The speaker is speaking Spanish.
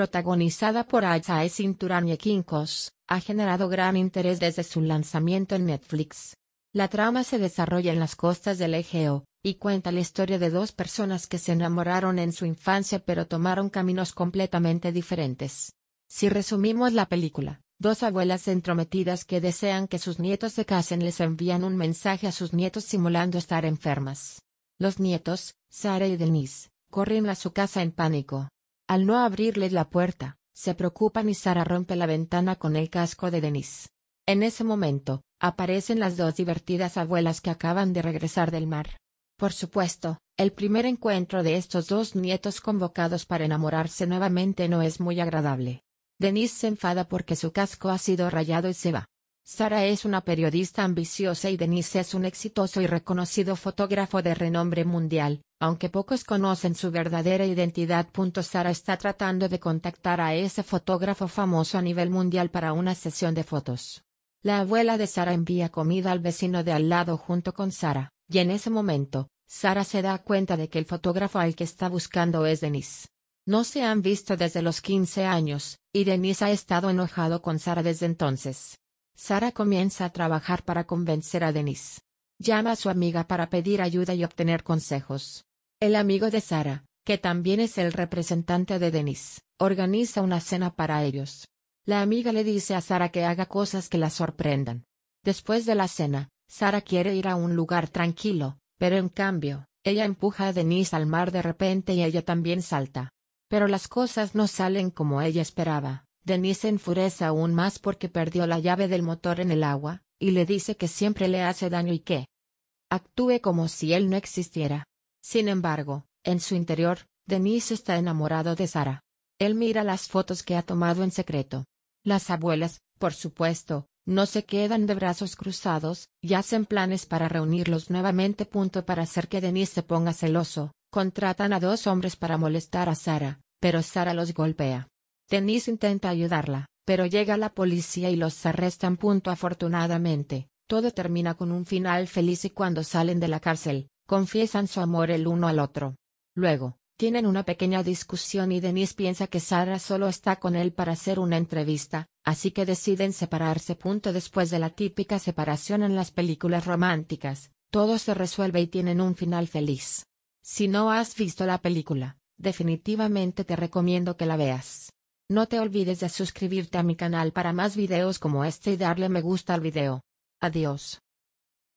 protagonizada por Aizae Cinturán y Kinkos, ha generado gran interés desde su lanzamiento en Netflix. La trama se desarrolla en las costas del Egeo, y cuenta la historia de dos personas que se enamoraron en su infancia pero tomaron caminos completamente diferentes. Si resumimos la película, dos abuelas entrometidas que desean que sus nietos se casen les envían un mensaje a sus nietos simulando estar enfermas. Los nietos, Sara y Denise, corren a su casa en pánico, al no abrirle la puerta, se preocupan y Sara rompe la ventana con el casco de Denise. En ese momento, aparecen las dos divertidas abuelas que acaban de regresar del mar. Por supuesto, el primer encuentro de estos dos nietos convocados para enamorarse nuevamente no es muy agradable. Denise se enfada porque su casco ha sido rayado y se va. Sara es una periodista ambiciosa y Denise es un exitoso y reconocido fotógrafo de renombre mundial, aunque pocos conocen su verdadera identidad. Sara está tratando de contactar a ese fotógrafo famoso a nivel mundial para una sesión de fotos. La abuela de Sara envía comida al vecino de al lado junto con Sara, y en ese momento, Sara se da cuenta de que el fotógrafo al que está buscando es Denise. No se han visto desde los 15 años, y Denise ha estado enojado con Sara desde entonces. Sara comienza a trabajar para convencer a Denise. Llama a su amiga para pedir ayuda y obtener consejos. El amigo de Sara, que también es el representante de Denise, organiza una cena para ellos. La amiga le dice a Sara que haga cosas que la sorprendan. Después de la cena, Sara quiere ir a un lugar tranquilo, pero en cambio, ella empuja a Denise al mar de repente y ella también salta. Pero las cosas no salen como ella esperaba. Denise se enfurece aún más porque perdió la llave del motor en el agua, y le dice que siempre le hace daño y que actúe como si él no existiera. Sin embargo, en su interior, Denise está enamorado de Sara. Él mira las fotos que ha tomado en secreto. Las abuelas, por supuesto, no se quedan de brazos cruzados, y hacen planes para reunirlos nuevamente. Punto para hacer que Denise se ponga celoso, contratan a dos hombres para molestar a Sara, pero Sara los golpea. Denise intenta ayudarla, pero llega la policía y los arrestan. Punto afortunadamente, todo termina con un final feliz y cuando salen de la cárcel, confiesan su amor el uno al otro. Luego, tienen una pequeña discusión y Denise piensa que Sara solo está con él para hacer una entrevista, así que deciden separarse. Punto después de la típica separación en las películas románticas, todo se resuelve y tienen un final feliz. Si no has visto la película, definitivamente te recomiendo que la veas. No te olvides de suscribirte a mi canal para más videos como este y darle me gusta al video. Adiós.